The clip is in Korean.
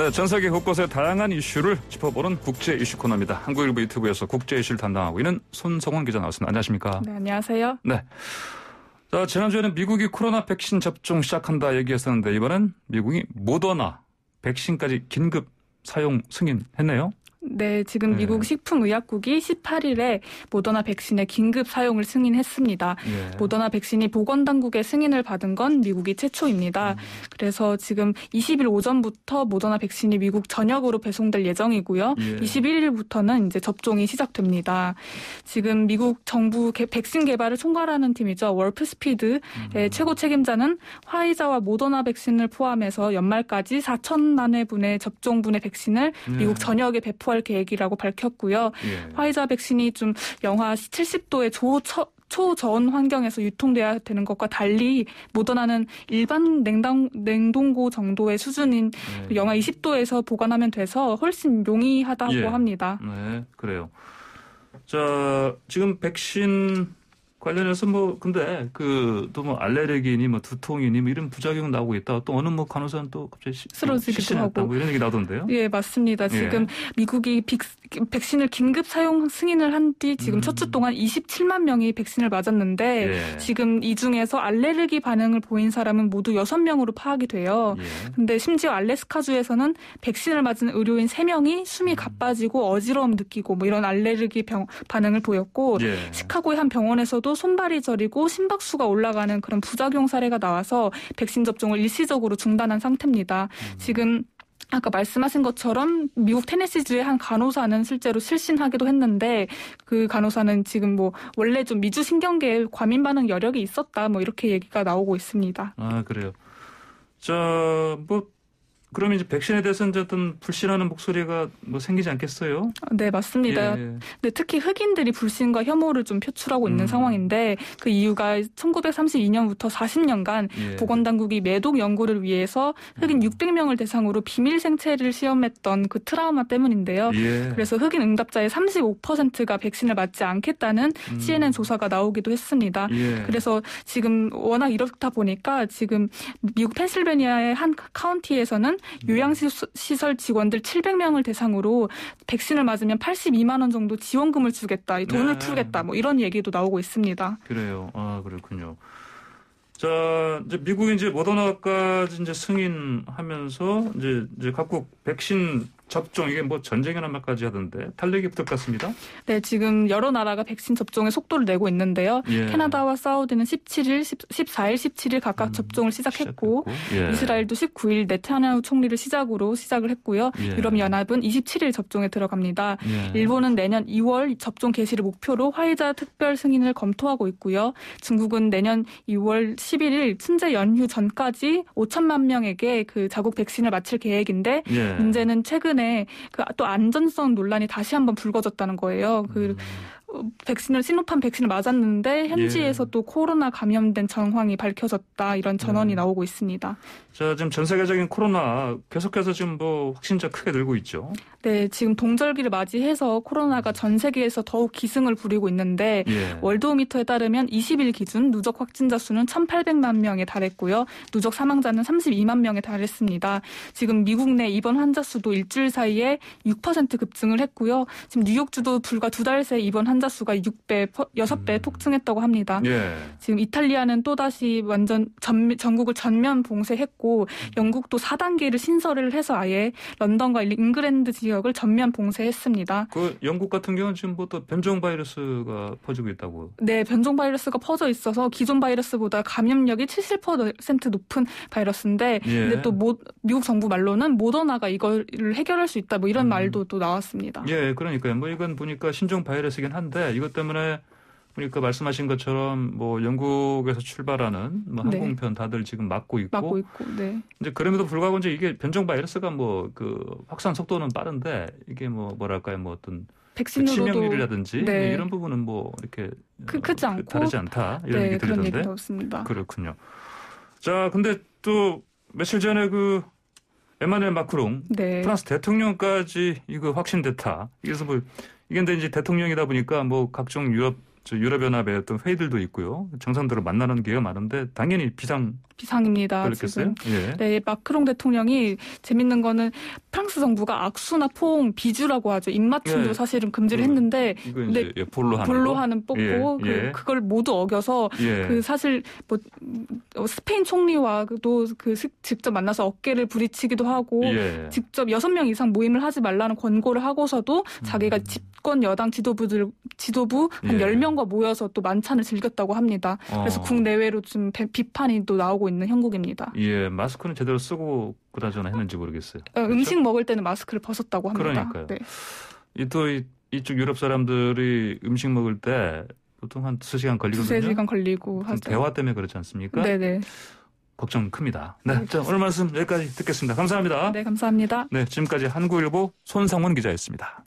네, 전 세계 곳곳의 다양한 이슈를 짚어보는 국제 이슈 코너입니다. 한국일보 유튜브에서 국제 이슈를 담당하고 있는 손성원 기자 나왔습니다. 안녕하십니까? 네, 안녕하세요. 네. 자, 지난주에는 미국이 코로나 백신 접종 시작한다 얘기했었는데 이번엔 미국이 모더나 백신까지 긴급 사용 승인했네요. 네, 지금 네. 미국 네. 식품의약국이 18일에 모더나 백신의 긴급 사용을 승인했습니다. 네. 모더나 백신이 보건당국의 승인을 받은 건 미국이 최초입니다. 음. 그래서 지금 20일 오전부터 모더나 백신이 미국 전역으로 배송될 예정이고요. 예. 21일부터는 이제 접종이 시작됩니다. 지금 미국 정부 개, 백신 개발을 총괄하는 팀이죠. 월프스피드의 네, 음. 최고 책임자는 화이자와 모더나 백신을 포함해서 연말까지 4천만 회분의 접종분의 백신을 네. 미국 전역에 배포 선포할 계획이라고 밝혔고요. 예. 화이자 백신이 좀 영하 70도의 조, 처, 초전 환경에서 유통돼야 되는 것과 달리 모더나는 일반 냉동, 냉동고 정도의 수준인 네. 영하 20도에서 보관하면 돼서 훨씬 용이하다고 예. 합니다. 네, 그래요. 자, 지금 백신 관련해서 뭐 근데 그 또 뭐 알레르기니 뭐 두통이니 뭐 이런 부작용 나오고 있다. 또 어느 뭐 간호사는 또 갑자기 쓰러지기도 하고 뭐 이런 얘기 나던데요. 예, 맞습니다. 예. 지금 미국이 빅, 백신을 긴급 사용 승인을 한 뒤 지금 음. 첫주 동안 27만 명이 백신을 맞았는데 예. 지금 이 중에서 알레르기 반응을 보인 사람은 모두 6명으로 파악이 돼요. 예. 근데 심지어 알래스카주에서는 백신을 맞은 의료인 3명이 숨이 음. 가빠지고 어지러움 느끼고 뭐 이런 알레르기 병, 반응을 보였고 예. 시카고의 한 병원에서도 경도 손발이 저리고 심박수가 올라가는 그런 부작용 사례가 나와서 백신 접종을 일시적으로 중단한 상태입니다. 음. 지금 아까 말씀하신 것처럼 미국 테네시주의 한 간호사는 실제로 실신하기도 했는데 그 간호사는 지금 뭐 원래 좀 미주 신경계에 과민 반응 여력이 있었다 뭐 이렇게 얘기가 나오고 있습니다. 아 그래요. 자뭐 그러면 이제 백신에 대해서 는 어떤 불신하는 목소리가 뭐 생기지 않겠어요? 네, 맞습니다. 예. 근데 특히 흑인들이 불신과 혐오를 좀 표출하고 있는 음. 상황인데 그 이유가 1932년부터 40년간 예. 보건당국이 매독 연구를 위해서 흑인 음. 600명을 대상으로 비밀 생체를 시험했던 그 트라우마 때문인데요. 예. 그래서 흑인 응답자의 35%가 백신을 맞지 않겠다는 음. CNN 조사가 나오기도 했습니다. 예. 그래서 지금 워낙 이렇다 보니까 지금 미국 펜실베니아의 한 카운티에서는 요양시설 네. 직원들 700명을 대상으로 백신을 맞으면 82만 원 정도 지원금을 주겠다, 이 돈을 네. 풀겠다, 뭐 이런 얘기도 나오고 있습니다. 그래요. 아 그렇군요. 자, 이제 미국이 이제 모더나까지 이제 승인하면서 이제, 이제 각국 백신 접종 이게 뭐 전쟁이라는 말까지 하던데 탈레이 부탁같습니다 네, 지금 여러 나라가 백신 접종의 속도를 내고 있는데요. 예. 캐나다와 사우디는 17일, 1 4일 17일 각각 음, 접종을 시작했고 예. 이스라엘도 19일 네타냐후 총리를 시작으로 시작을 했고요. 예. 유럽 연합은 27일 접종에 들어갑니다. 예. 일본은 내년 2월 접종 개시를 목표로 화이자 특별 승인을 검토하고 있고요. 중국은 내년 2월 11일 춘제 연휴 전까지 5천만 명에게 그 자국 백신을 마칠 계획인데 예. 문제는 최근 때문에 그또 안전성 논란이 다시 한번 불거졌다는 거예요. 그 음. 백신을 신노판 백신을 맞았는데 현지에서 예. 또 코로나 감염된 정황이 밝혀졌다 이런 전언이 음. 나오고 있습니다. 자 지금 전 세계적인 코로나 계속해서 지금 뭐 확진자 크게 늘고 있죠. 네 지금 동절기를 맞이해서 코로나가 전 세계에서 더욱 기승을 부리고 있는데 예. 월드오미터에 따르면 20일 기준 누적 확진자 수는 1,800만 명에 달했고요 누적 사망자는 32만 명에 달했습니다. 지금 미국 내 입원 환자 수도 일주일 사이에 6% 급증을 했고요 지금 뉴욕주도 불과 두 달 새 입원 환자 환자 수가 6배, 6배 음. 폭증했다고 합니다. 예. 지금 이탈리아는 또다시 완전 전, 전국을 전면 봉쇄했고 음. 영국도 4단계를 신설을 해서 아예 런던과 잉글랜드 지역을 전면 봉쇄했습니다. 그 영국 같은 경우는 지금 뭐또 변종 바이러스가 퍼지고 있다고. 네, 변종 바이러스가 퍼져 있어서 기존 바이러스보다 감염력이 70% 높은 바이러스인데 예. 근데 또 모, 미국 정부 말로는 모더나가 이걸 해결할 수 있다 뭐 이런 음. 말도 또 나왔습니다. 예, 그러니까요. 뭐 이건 보니까 신종 바이러스긴 이 한데 한데 이것 때문에 그러니까 말씀하신 것처럼 뭐 영국에서 출발하는 뭐 네. 항공편 네. 다들 지금 막고 있고, 막고 있고 네. 이제 그럼에도 불구하고 이제 이게 변종 바이러스가 뭐 그 확산 속도는 빠른데 이게 뭐 뭐랄까요 뭐 어떤 백신으로도 그 치명률이라든지 네. 뭐 이런 부분은 뭐 이렇게 크, 크지 어, 않고 다르지 않다 이런 네, 얘기 들리던데 그런 얘기도 없습니다. 그렇군요. 자 근데 또 며칠 전에 그 에마누엘 마크롱 네. 프랑스 대통령까지 이거 확신됐다. 그래서 뭐 이게 근데 이제 대통령이다 보니까 뭐 각종 유럽 유럽연합의 어떤 회의들도 있고요. 정상들을 만나는 기회가 많은데 당연히 비상 비상입니다. 그렇겠어요? 예. 네, 마크롱 대통령이 재밌는 거는 프랑스 정부가 악수나 포옹, 비주라고 하죠. 입맞춤도 예. 사실은 금지를 음, 했는데 근데 예, 볼로 하는 볼로 하는 뽀뽀 예, 그, 예. 그걸 모두 어겨서 예. 그 사실 뭐 어, 스페인 총리와도 그 직접 만나서 어깨를 부딪히기도 하고 직접 여섯 명 이상 모임을 하지 말라는 권고를 하고서도 자기가 음. 집권 여당 지도부들 지도부 한 열명과 모여서 또 만찬을 즐겼다고 합니다. 그래서 어. 국내외로 좀 비판이 또 나오고 있는 형국입니다. 예, 마스크는 제대로 쓰고 그다저나 했는지 모르겠어요. 어, 그렇죠? 먹을 때는 마스크를 벗었다고 합니다. 그러니까요. 네. 이또 이쪽 유럽 사람들이 음식 먹을 때 보통 한 2시간 걸리거든요. 2시간 걸리고 하죠. 대화 때문에 그렇지 않습니까? 네네. 걱정 큽니다. 네 자, 오늘 말씀 여기까지 듣겠습니다. 감사합니다. 네, 감사합니다. 네, 지금까지 한국일보 손상훈 기자였습니다.